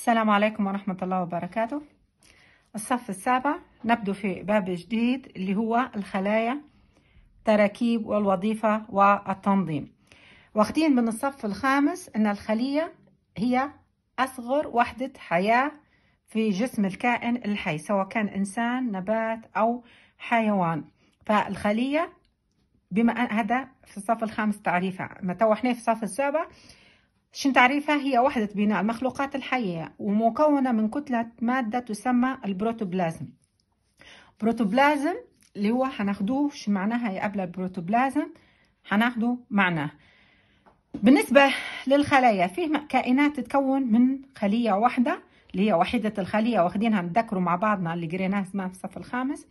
السلام عليكم ورحمة الله وبركاته الصف السابع نبدو في باب جديد اللي هو الخلايا تراكيب والوظيفة والتنظيم واخدين من الصف الخامس أن الخلية هي أصغر وحدة حياة في جسم الكائن الحي سواء كان إنسان نبات أو حيوان فالخلية بما أن هذا في الصف الخامس تعريفها ما احنا في الصف السابع شن تعريفها هي وحدة بناء المخلوقات الحية ومكونة من كتلة مادة تسمى البروتوبلازم بروتوبلازم اللي هو هناخدوه شو معناها يا قبل البروتوبلازم هناخده معناه بالنسبة للخلايا فيه كائنات تتكون من خلية واحدة اللي هي وحيدة الخلية واخدينها نتذكروا مع بعضنا اللي قريناها اسمها في الصف الخامس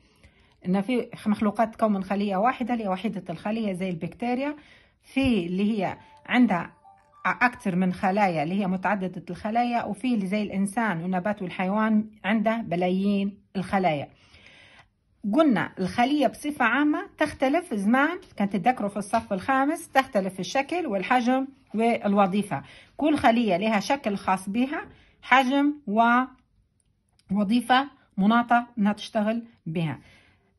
إن في مخلوقات تكون من خلية واحدة اللي هي وحيدة الخلية زي البكتيريا في اللي هي عندها أكثر من خلايا اللي هي متعددة الخلايا وفي اللي زي الإنسان والنبات والحيوان عنده بلايين الخلايا قلنا الخلية بصفة عامة تختلف زمان كان تتذكروا في الصف الخامس تختلف الشكل والحجم والوظيفة كل خلية لها شكل خاص بها حجم ووظيفة مناطة أنها تشتغل بها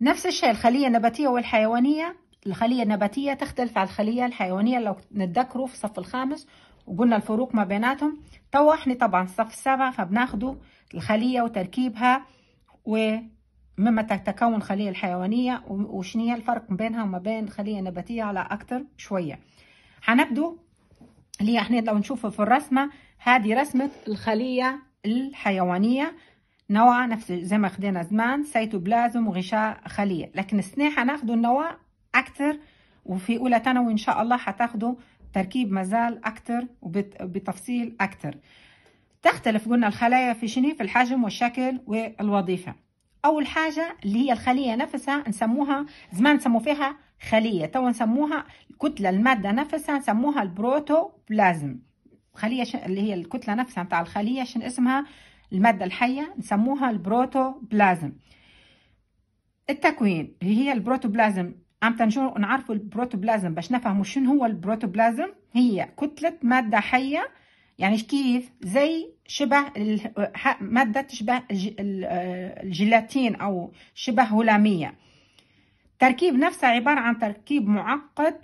نفس الشيء الخلية النباتية والحيوانية الخلية النباتية تختلف عن الخلية الحيوانية لو نتذكروا في الصف الخامس وقلنا الفروق ما بيناتهم احنا طبعا الصف السابع فبناخده الخلية وتركيبها ومما تتكون الخلية الحيوانية وشنية الفرق بينها وما بين الخلية النباتية على أكتر شوية هنبدو اللي احنا لو نشوفه في الرسمة هذه رسمة الخلية الحيوانية نوع نفس زي ما خدينا زمان سيتوبلازم وغشاء خلية لكن السنة هناخدوا النواه اكثر وفي اولى ثانوي ان شاء الله حتاخدوا تركيب مازال اكثر وبتفصيل اكثر تختلف قلنا الخلايا في شنو في الحجم والشكل والوظيفه اول حاجه اللي هي الخليه نفسها نسموها زمان سموا فيها خليه تو نسموها الكتله الماده نفسها نسموها البروتوبلازم خليه ش... اللي هي الكتله نفسها نتاع الخليه شن اسمها الماده الحيه نسموها البروتوبلازم التكوين هي البروتوبلازم عم تنشروا نعرفوا البروتوبلازم باش نفهموا شنو هو البروتوبلازم هي كتلة مادة حية يعني كيف زي شبه مادة تشبه آه، الجيلاتين أو شبه هلامية تركيب نفسه عبارة عن تركيب معقد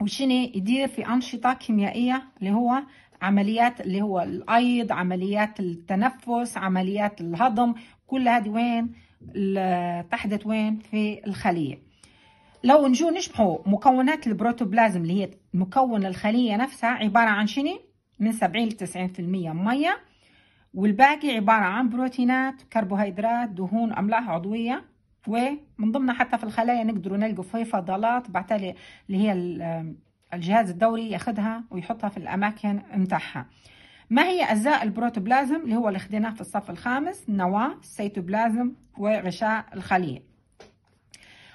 وشني يدير في أنشطة كيميائية اللي هو عمليات اللي هو الأيض عمليات التنفس عمليات الهضم كل هذه وين تحدث وين في الخلية لو نجو نشبحوا مكونات البروتوبلازم اللي هي مكون الخلية نفسها عبارة عن شنو؟ من 70 ل 90% مية والباقي عبارة عن بروتينات كربوهيدرات دهون أملاح عضوية ومن ضمنها حتى في الخلايا نقدروا نلقوا في فضلات بعتالي اللي هي الجهاز الدوري ياخدها ويحطها في الأماكن متاعها ما هي أجزاء البروتوبلازم اللي هو اللي خديناه في الصف الخامس نواة السيتوبلازم وغشاء الخلية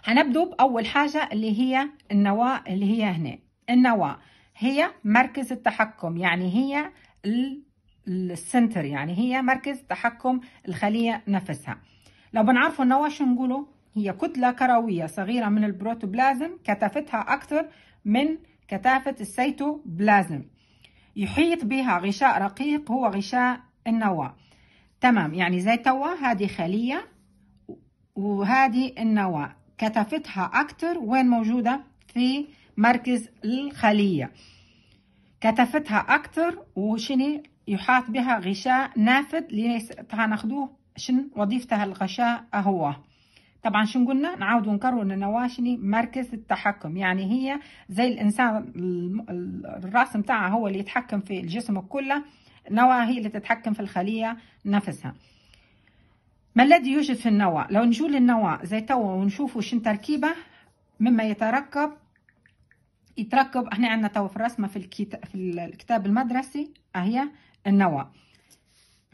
هنبدو بأول حاجة اللي هي النواة اللي هي هنا النواة هي مركز التحكم يعني هي السنتر يعني هي مركز تحكم الخلية نفسها لو بنعرفوا النواة شو نقولوا هي كتلة كروية صغيرة من البروتوبلازم كثافتها أكثر من كثافة السيتوبلازم يحيط بها غشاء رقيق هو غشاء النواة تمام يعني زي توا هذه خلية وهذه النواة كثافتها أكتر وين موجودة في مركز الخلية كثافتها أكتر وشني يحاط بها غشاء نافذ اللي ناخدوه شن وظيفته الغشاء أهو طبعا شنو قلنا نعاود ونكرر ان نواشني مركز التحكم يعني هي زي الانسان الراس متاعها هو اللي يتحكم في الجسم كله نواه هي اللي تتحكم في الخليه نفسها ما الذي يوجد في النواة لو نجول للنواة زي توا ونشوفوا شن تركيبه مما يتركب يتركب احنا عندنا توا في الرسمه في, الكت... في الكتاب المدرسي اهي النواة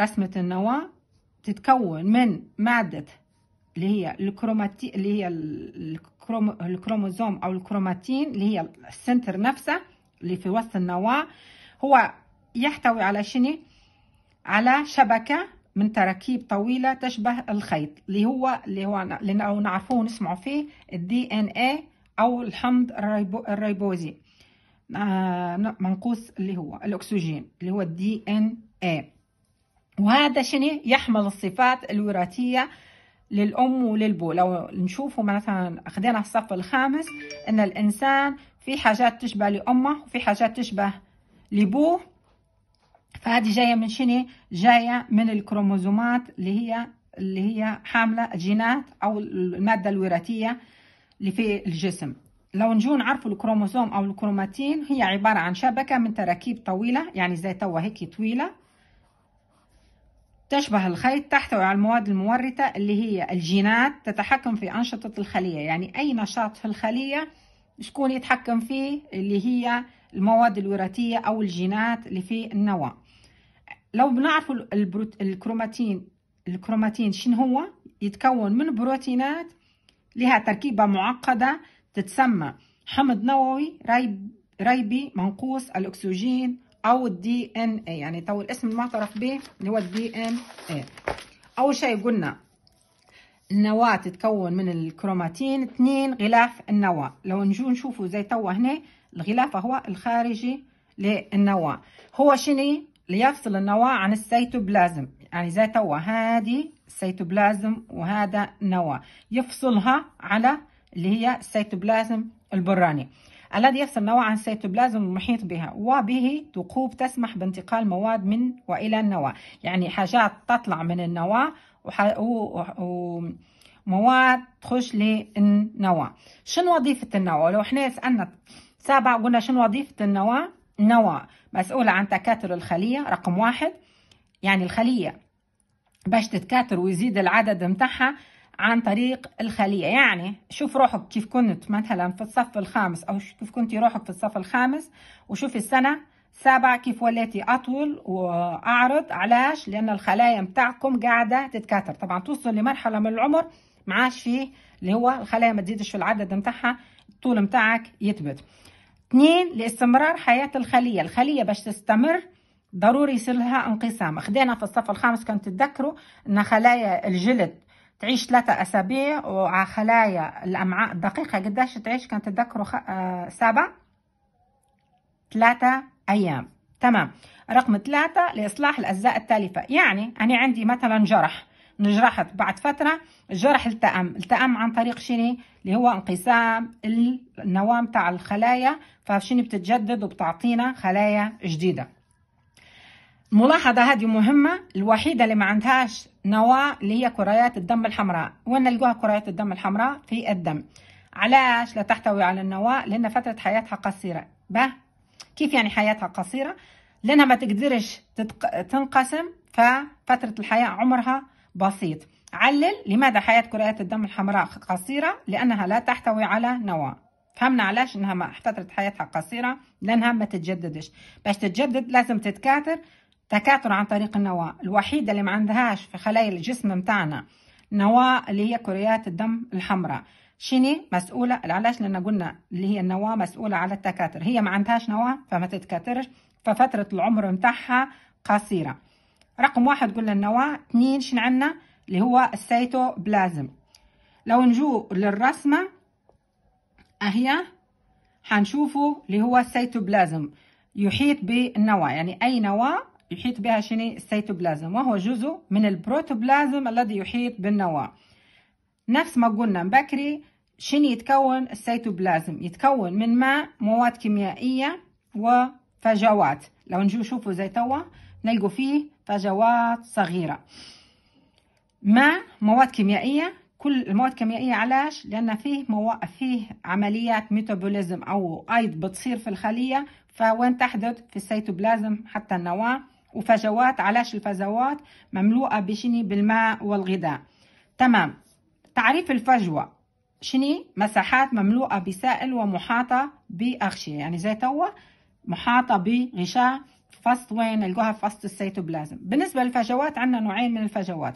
رسمه النواة تتكون من ماده اللي هي الكروماتي اللي هي الكروم... الكروموزوم او الكروماتين اللي هي السنتر نفسه اللي في وسط النواة هو يحتوي على شنو على شبكه من تراكيب طويله تشبه الخيط اللي هو اللي هو اللي نعرفوه ونسمعوا فيه الدي ان اي او الحمض الريبو الريبوزي آه، منقوص اللي هو الاكسجين اللي هو الدي ان اي وهذا شنو يحمل الصفات الوراثيه للام وللبو لو نشوفوا مثلا أخذنا الصف الخامس ان الانسان في حاجات تشبه لامه وفي حاجات تشبه لبوه فهذه جايه من شنو جايه من الكروموزومات اللي هي اللي هي حامله الجينات او الماده الوراثيه اللي في الجسم لو نجو نعرفوا الكروموسوم او الكروماتين هي عباره عن شبكه من تراكيب طويله يعني زي توا هيك طويله تشبه الخيط تحتوي على المواد المورثة اللي هي الجينات تتحكم في أنشطة الخلية يعني أي نشاط في الخلية شكون يتحكم فيه اللي هي المواد الوراثية أو الجينات اللي في النواة لو بنعرفوا البروت... الكروماتين الكروماتين شن هو يتكون من بروتينات لها تركيبة معقدة تتسمى حمض نووي ريب... ريبي منقوص الأكسجين أو الدي إن إيه يعني تو الاسم المعترف به اللي هو الدي إن إيه أول شيء قلنا النواة تتكون من الكروماتين اثنين غلاف النواة لو نجو نشوفوا زي توا هنا الغلاف هو الخارجي للنواة هو شني ليفصل النواة عن السيتوبلازم يعني زي توا هذه السيتوبلازم وهذا نواة يفصلها على اللي هي السيتوبلازم البراني الذي يفصل النواة عن السيتوبلازم المحيط بها وبه ثقوب تسمح بانتقال مواد من وإلى النواة يعني حاجات تطلع من النواة وح... و... و... مواد تخش للنواة شنو وظيفة النواة لو احنا سألنا سابع قلنا شنو وظيفة النواة نواة مسؤولة عن تكاثر الخلية رقم واحد يعني الخلية باش تتكاثر ويزيد العدد متاعها عن طريق الخلية يعني شوف روحك كيف كنت مثلا في الصف الخامس أو كيف كنت روحك في الصف الخامس وشوفي السنة سابع كيف وليتي أطول وأعرض علاش لأن الخلايا متاعكم قاعدة تتكاثر طبعا توصل لمرحلة من العمر معاش فيه اللي هو الخلايا ما تزيدش في العدد متاعها الطول متاعك يثبت اثنين لاستمرار حياة الخلية الخلية باش تستمر ضروري يصير لها انقسام اخدينا في الصف الخامس كنت تتذكروا ان خلايا الجلد تعيش ثلاثة أسابيع وعلى خلايا الأمعاء الدقيقة قداش تعيش كانت تذكروا خ... آه سبع ثلاثة أيام تمام رقم ثلاثة لإصلاح الأجزاء التالفة يعني أنا عندي مثلا جرح نجرحت بعد فترة الجرح التأم التأم عن طريق شنو اللي هو انقسام النواة متاع الخلايا فشنو بتتجدد وبتعطينا خلايا جديدة ملاحظة هذه مهمة الوحيدة اللي ما عندهاش نواة اللي هي كريات الدم الحمراء وين نلقاها كريات الدم الحمراء في الدم علاش لا تحتوي على النواة لأن فترة حياتها قصيرة به كيف يعني حياتها قصيرة لأنها ما تقدرش تنقسم ففترة الحياة عمرها بسيط علل لماذا حياة كريات الدم الحمراء قصيرة لأنها لا تحتوي على نواة فهمنا علاش انها ما فترة حياتها قصيره لانها ما تتجددش باش تتجدد لازم تتكاثر تكاثر عن طريق النواه الوحيده اللي ما عندهاش في خلايا الجسم متاعنا نواه اللي هي كريات الدم الحمراء شيني مسؤوله علاش لان قلنا اللي هي النواه مسؤوله على التكاثر هي ما عندهاش نواه فما تتكاثرش ففتره العمر متاعها قصيره رقم واحد قلنا النواة اثنين شن عنا اللي هو السيتوبلازم لو نجو للرسمة أهي حنشوفه اللي هو السيتوبلازم يحيط بالنواة يعني أي نواة يحيط بها السيتو السيتوبلازم وهو جزء من البروتوبلازم الذي يحيط بالنواة نفس ما قلنا بكري شني يتكون السيتوبلازم يتكون من ماء مواد كيميائية وفجوات لو نجو شوفوا زي توا نلقوا فيه فجوات صغيرة مع مواد كيميائية كل المواد الكيميائية علاش؟ لأن فيه مو... فيه عمليات ميتابوليزم أو أيض بتصير في الخلية فوين تحدث؟ في السيتوبلازم حتى النواة وفجوات علاش الفجوات مملوءة بشني بالماء والغذاء تمام تعريف الفجوة شني مساحات مملوءة بسائل ومحاطة بأغشية يعني زي توا محاطة بغشاء فاست وين نلقوها في فاست السيتوبلازم بالنسبة للفجوات عندنا نوعين من الفجوات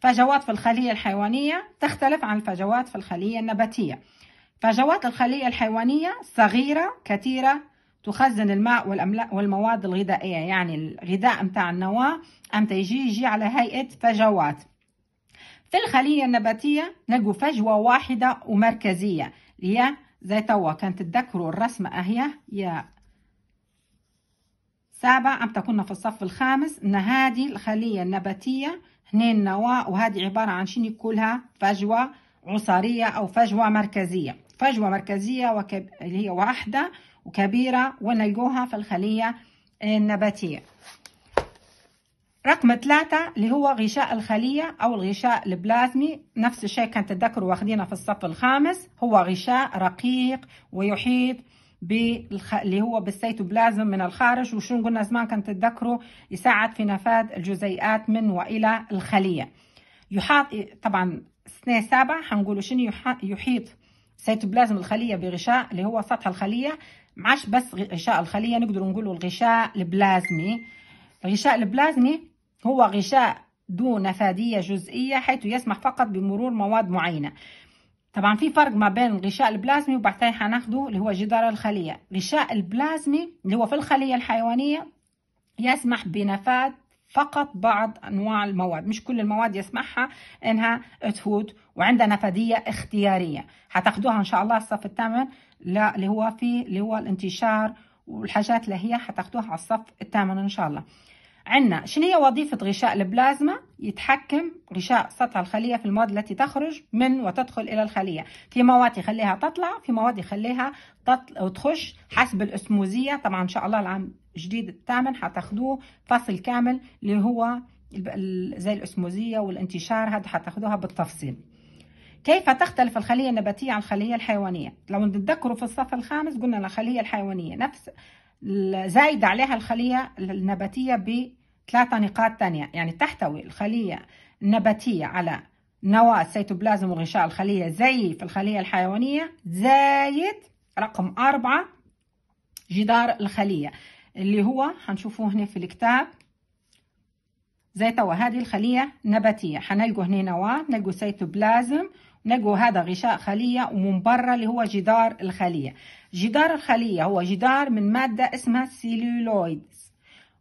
فجوات في الخلية الحيوانية تختلف عن الفجوات في الخلية النباتية فجوات الخلية الحيوانية صغيرة كثيرة تخزن الماء والمواد الغذائية يعني الغذاء متاع النواة أم يجي يجي على هيئة فجوات في الخلية النباتية نلقوا فجوة واحدة ومركزية اللي هي زي توا كانت تتذكروا الرسمة أهي يا سابع عم تكون في الصف الخامس أن هذه الخلية النباتية هنين نواة وهذه عبارة عن شنو كلها فجوة عصارية أو فجوة مركزية فجوة مركزية وكب... اللي هي واحدة وكبيرة ونلقوها في الخلية النباتية رقم ثلاثة اللي هو غشاء الخلية أو الغشاء البلازمي نفس الشيء كان تتذكروا واخدينا في الصف الخامس هو غشاء رقيق ويحيط بالخ... اللي هو بالسيتوبلازم من الخارج وشو قلنا زمان كان تتذكروا يساعد في نفاذ الجزيئات من والى الخليه يحاط طبعا سنة سابع حنقولوا شنو يحيط سيتوبلازم الخليه بغشاء اللي هو سطح الخليه معش بس غشاء الخليه نقدر نقولوا الغشاء البلازمي الغشاء البلازمي هو غشاء دون نفاذيه جزئيه حيث يسمح فقط بمرور مواد معينه طبعا في فرق ما بين الغشاء البلازمي وبعدين حناخده اللي هو جدار الخلية غشاء البلازمي اللي هو في الخلية الحيوانية يسمح بنفاذ فقط بعض أنواع المواد مش كل المواد يسمحها إنها تفوت وعندها نفاذية اختيارية هتاخدوها إن شاء الله الصف الثامن لا اللي هو في اللي هو الانتشار والحاجات اللي هي هتاخدوها على الصف الثامن إن شاء الله عندنا شنو هي وظيفة غشاء البلازما؟ يتحكم غشاء سطح الخلية في المواد التي تخرج من وتدخل إلى الخلية، في مواد يخليها تطلع، في مواد يخليها تطلع وتخش حسب الأسموزية، طبعا إن شاء الله العام الجديد الثامن حتاخدوه فصل كامل اللي هو زي الأسموزية والانتشار هذا حتاخدوها بالتفصيل. كيف تختلف الخلية النباتية عن الخلية الحيوانية؟ لو نتذكروا في الصف الخامس قلنا الخلية الحيوانية نفس زايد عليها الخلية النباتية ب ثلاثة نقاط ثانية يعني تحتوي الخلية النباتية على نواة السيتوبلازم وغشاء الخلية زي في الخلية الحيوانية زايد رقم أربعة جدار الخلية اللي هو هنشوفوه هنا في الكتاب زي توا هذه الخلية نباتية هنلقوا هنا نواة نلقوا سيتوبلازم نلقوا هذا غشاء خلية ومن برا اللي هو جدار الخلية جدار الخلية هو جدار من مادة اسمها سيلولويد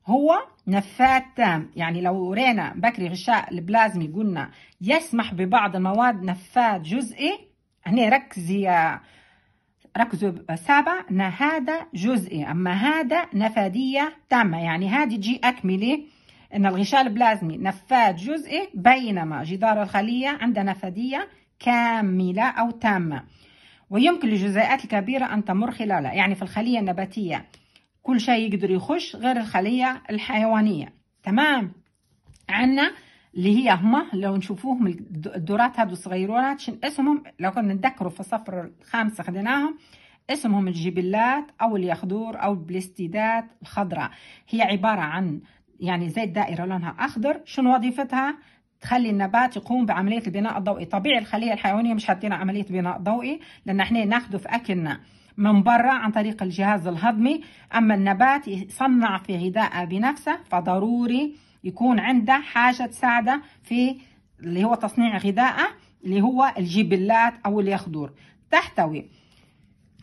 هو نفاذ تام يعني لو ورينا بكري غشاء البلازمي قلنا يسمح ببعض المواد نفاذ جزئي هنا ركزي ركزوا سابع ان هذا جزئي اما هذا نفاذيه تامه يعني هذه تجي اكمله ان الغشاء البلازمي نفاذ جزئي بينما جدار الخليه عنده نفاذيه كامله او تامه ويمكن للجزيئات الكبيره ان تمر خلالها يعني في الخليه النباتيه كل شيء يقدر يخش غير الخلية الحيوانية تمام عنا اللي هي هما لو نشوفوهم الدورات هادو صغيرونات شن اسمهم لو كنا نتذكروا في الصفر الخامس اخذناهم اسمهم الجبلات او اليخدور او البلستيدات الخضراء هي عبارة عن يعني زي الدائرة لونها اخضر شنو وظيفتها تخلي النبات يقوم بعملية البناء الضوئي طبيعي الخلية الحيوانية مش حاطين عملية بناء ضوئي لان احنا ناخده في اكلنا من برا عن طريق الجهاز الهضمي أما النبات يصنع في غذاءه بنفسه فضروري يكون عنده حاجة تساعده في اللي هو تصنيع غذاءه اللي هو الجبلات أو اليخدور تحتوي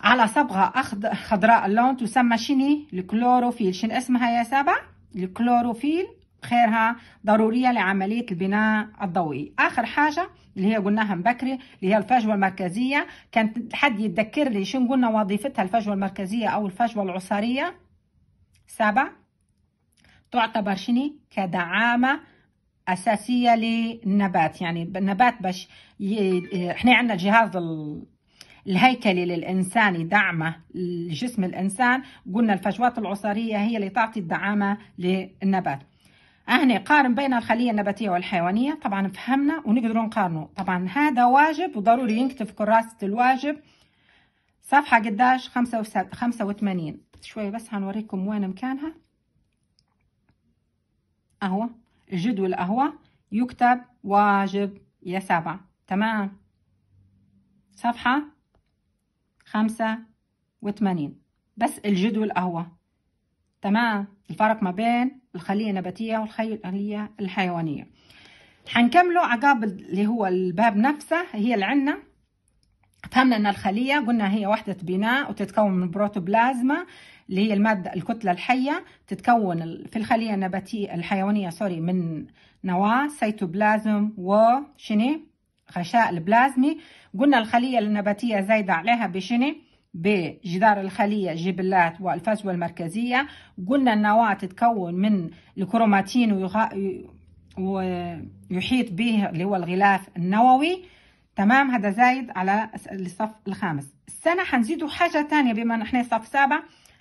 على صبغة أخضر خضراء اللون تسمى شني الكلوروفيل شن اسمها يا سبع الكلوروفيل خيرها ضرورية لعملية البناء الضوئي آخر حاجة اللي هي قلناها من بكري اللي هي الفجوه المركزيه كان حد يتذكر لي شنو قلنا وظيفتها الفجوه المركزيه او الفجوه العصاريه سبع تعتبر شني كدعامه اساسيه للنبات يعني النبات باش ي... احنا عندنا الجهاز ال... الهيكلي للإنسان يدعمه جسم الإنسان قلنا الفجوات العصارية هي اللي تعطي الدعامة للنبات هنا قارن بين الخليه النباتيه والحيوانيه طبعا فهمنا ونقدروا نقارنوا طبعا هذا واجب وضروري ينكتب كراسه الواجب صفحه قداش خمسة خمسة وثمانين شويه بس هنوريكم وين مكانها اهو الجدول اهو يكتب واجب يا سبعة تمام صفحة خمسة وثمانين بس الجدول اهو تمام الفرق ما بين الخلية النباتية والخلية الحيوانية حنكمله عقاب اللي هو الباب نفسه هي اللي عندنا فهمنا ان الخليه قلنا هي وحده بناء وتتكون من بروتوبلازما اللي هي الماده الكتله الحيه تتكون في الخليه النباتيه الحيوانيه سوري من نواه سيتوبلازم وشني غشاء البلازمي قلنا الخليه النباتيه زايده عليها بشني بجدار الخلية جبلات والفسوة المركزية قلنا النواة تتكون من الكروماتين ويغ... ويحيط به اللي هو الغلاف النووي تمام هذا زايد على الصف الخامس السنة حنزيدوا حاجة تانية بما نحن صف سابع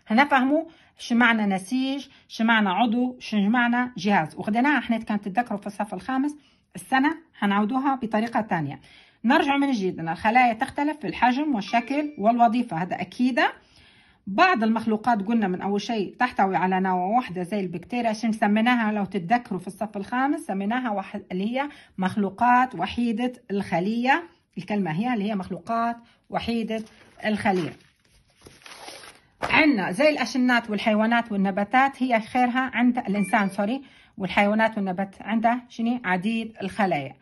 هنفهمه شمعنا نسيج شمعنا عضو شمعنا جهاز وخديناها احنا كانت تتذكروا في الصف الخامس السنة هنعودوها بطريقة ثانية نرجع من جديد أن الخلايا تختلف في الحجم والشكل والوظيفة هذا أكيدة بعض المخلوقات قلنا من أول شيء تحتوي على نوع واحدة زي البكتيريا شن سميناها لو تتذكروا في الصف الخامس سميناها واحد اللي هي مخلوقات وحيدة الخلية الكلمة هي اللي هي مخلوقات وحيدة الخلية عندنا زي الأشنات والحيوانات والنباتات هي خيرها عند الإنسان سوري والحيوانات والنبات عندها شني عديد الخلايا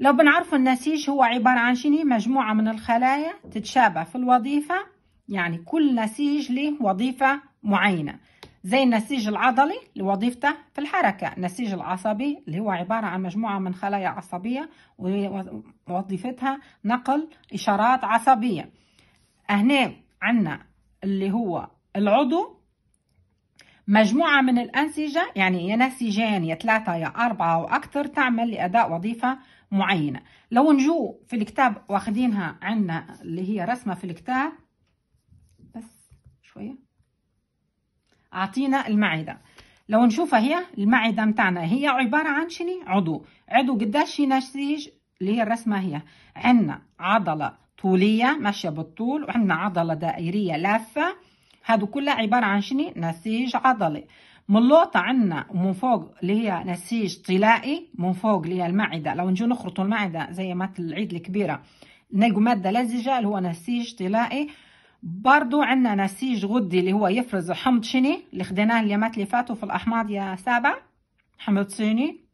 لو بنعرفوا النسيج هو عبارة عن شني مجموعة من الخلايا تتشابه في الوظيفة يعني كل نسيج له وظيفة معينة زي النسيج العضلي لوظيفته في الحركة النسيج العصبي اللي هو عبارة عن مجموعة من خلايا عصبية ووظيفتها نقل إشارات عصبية هنا عندنا اللي هو العضو مجموعة من الأنسجة يعني يا نسيجين يا ثلاثة يا أربعة وأكثر تعمل لأداء وظيفة معينة لو نجو في الكتاب واخدينها عندنا اللي هي رسمة في الكتاب بس شوية أعطينا المعدة لو نشوفها هي المعدة متاعنا هي عبارة عن شني عضو عضو قداش في نسيج اللي هي الرسمة هي عندنا عضلة طولية ماشية بالطول وعندنا عضلة دائرية لافة هادو كلها عبارة عن شنو نسيج عضلي من لوطة عندنا ومن فوق اللي هي نسيج طلائي من فوق اللي هي المعدة لو نجو نخرطوا المعدة زي ما العيد الكبيرة نلقوا مادة لزجة اللي هو نسيج طلائي برضو عندنا نسيج غدي اللي هو يفرز حمض شني اللي خديناه اليومات اللي فاتوا في الأحماض يا سابع حمض صيني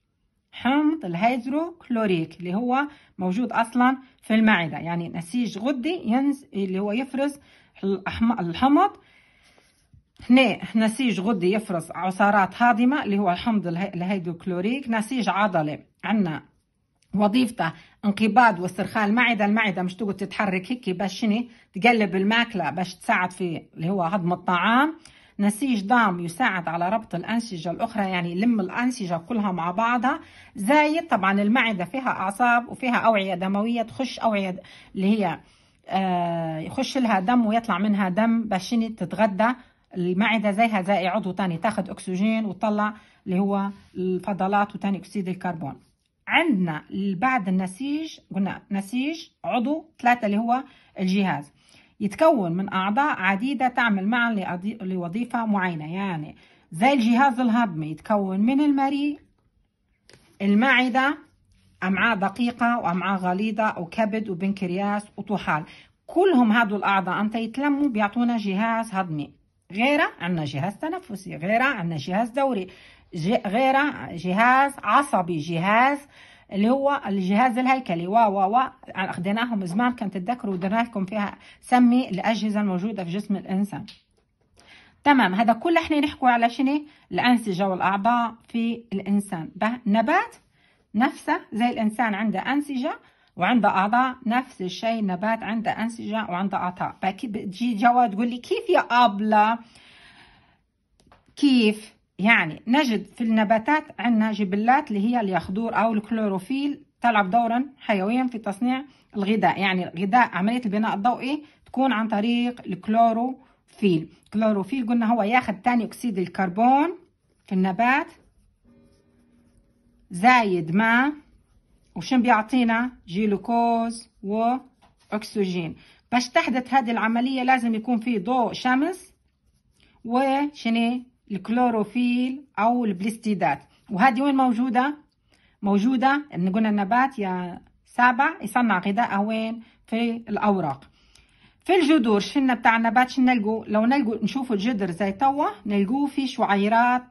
حمض الهيدروكلوريك اللي هو موجود أصلا في المعدة يعني نسيج غدي ينز اللي هو يفرز الحمض هنا نسيج غدي يفرز عصارات هاضمة اللي هو الحمض الهيدروكلوريك نسيج عضلي عندنا وظيفته انقباض واسترخاء المعدة المعدة مش تقعد تتحرك هيك باش شني تقلب الماكلة باش تساعد في اللي هو هضم الطعام نسيج دعم يساعد على ربط الأنسجة الأخرى يعني يلم الأنسجة كلها مع بعضها زايد طبعا المعدة فيها أعصاب وفيها أوعية دموية تخش أوعية اللي هي آه، يخش لها دم ويطلع منها دم بشين تتغدى المعدة زيها زي عضو تاني تاخد أكسجين وتطلع اللي هو الفضلات وتاني أكسيد الكربون عندنا بعد النسيج قلنا نسيج عضو ثلاثة اللي هو الجهاز يتكون من أعضاء عديدة تعمل معا لوظيفة معينة يعني زي الجهاز الهضمي يتكون من المريء المعدة أمعاء دقيقة وأمعاء غليظة وكبد وبنكرياس وطحال كلهم هادو الأعضاء أنت يتلموا بيعطونا جهاز هضمي غيره عندنا جهاز تنفسي غيره عندنا جهاز دوري غيره جهاز عصبي جهاز آه اللي هو الجهاز الهيكلي و و و اخذناهم زمان كان تتذكروا ودرنا لكم فيها سمي الاجهزه الموجوده في جسم الانسان تمام هذا كله احنا نحكوا على شنو الانسجه والاعضاء في الانسان نبات نفسه زي الانسان عنده انسجه وعنده اعضاء نفس الشيء النبات عنده انسجه وعنده اعضاء بتجي جواد تقول لي كيف يا ابله كيف يعني نجد في النباتات عندنا جبلات اللي هي اليخدور أو الكلوروفيل تلعب دورا حيويا في تصنيع الغذاء يعني غذاء عملية البناء الضوئي تكون عن طريق الكلوروفيل الكلوروفيل قلنا هو ياخذ ثاني أكسيد الكربون في النبات زايد ما وشن بيعطينا جلوكوز وأكسجين باش تحدث هذه العملية لازم يكون في ضوء شمس وشني الكلوروفيل أو البليستيدات وهذه وين موجودة؟ موجودة إن قلنا النبات يا سابع يصنع غذاء وين؟ في الأوراق في الجذور شنا بتاع النبات شنا نلقوا لو نلقوا نشوفوا الجذر زي توا نلقوا فيه شعيرات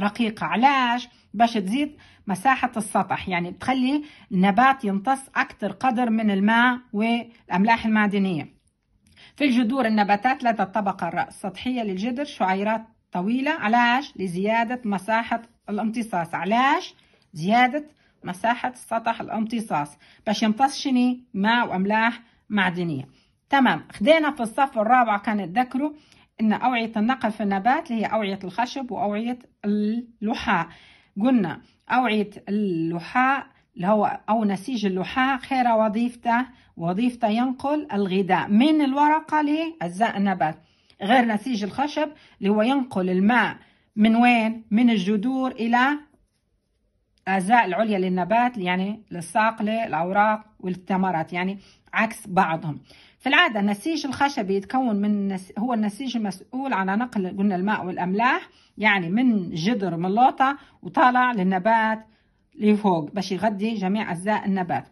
رقيقة علاش باش تزيد مساحة السطح يعني بتخلي النبات يمتص أكثر قدر من الماء والأملاح المعدنية في الجذور النباتات لدى الطبقة السطحية للجذر شعيرات طويلة علاش لزيادة مساحة الامتصاص علاش زيادة مساحة سطح الامتصاص باش يمتص شني ماء وأملاح معدنية تمام خدينا في الصف الرابع كان تذكروا ان اوعيه النقل في النبات اللي هي اوعيه الخشب واوعيه اللحاء قلنا اوعيه اللحاء اللي هو او نسيج اللحاء خير وظيفته وظيفته ينقل الغذاء من الورقه لاجزاء النبات غير نسيج الخشب اللي هو ينقل الماء من وين من الجذور الى الأجزاء العليا للنبات يعني للصاقله الأوراق والثمرات يعني عكس بعضهم في العادة النسيج الخشبي يتكون من هو النسيج المسؤول على نقل قلنا الماء والأملاح يعني من جذر من اللوطة وطالع للنبات لفوق باش يغذي جميع أجزاء النبات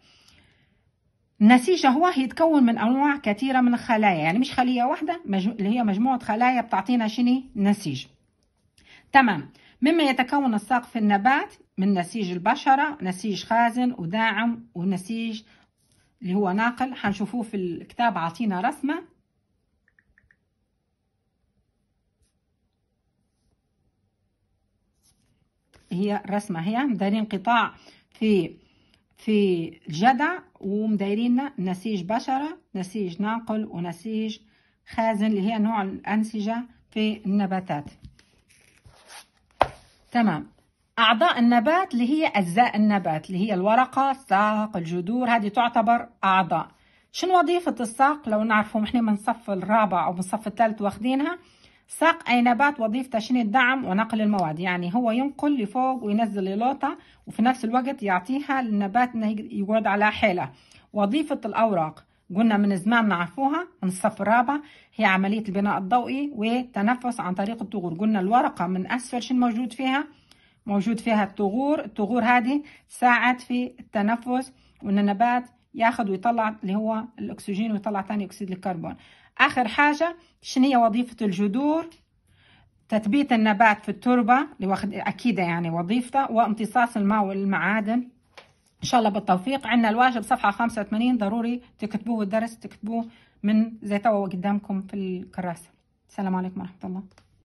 النسيج هو يتكون من انواع كثيره من الخلايا يعني مش خليه واحده مجمو... اللي هي مجموعه خلايا بتعطينا شني نسيج تمام مما يتكون الساق في النبات من نسيج البشرة نسيج خازن وداعم ونسيج اللي هو ناقل حنشوفوه في الكتاب عطينا رسمة هي رسمة هي دارين قطاع في في الجدع ومدايرين نسيج بشرة نسيج ناقل ونسيج خازن اللي هي نوع الأنسجة في النباتات تمام أعضاء النبات اللي هي أجزاء النبات اللي هي الورقة الساق الجذور هذه تعتبر أعضاء شنو وظيفة الساق لو نعرفهم احنا من الصف الرابع أو من الصف الثالث واخدينها ساق أي نبات وظيفته شنو الدعم ونقل المواد يعني هو ينقل لفوق وينزل للوطة وفي نفس الوقت يعطيها للنبات إنه يقعد على حيلة وظيفة الأوراق قلنا من زمان نعرفوها من الصف الرابع هي عملية البناء الضوئي وتنفس عن طريق الطغور قلنا الورقة من أسفل شنو موجود فيها موجود فيها الطغور الطغور هذه تساعد في التنفس وان النبات ياخد ويطلع اللي هو الاكسجين ويطلع ثاني اكسيد الكربون آخر حاجة شنية وظيفة الجذور تثبيت النبات في التربة لوخد واخد يعني وظيفته وامتصاص الماء والمعادن إن شاء الله بالتوفيق عندنا الواجب صفحة 85 ضروري تكتبوه الدرس تكتبوه من زي توا قدامكم في الكراسة السلام عليكم ورحمة الله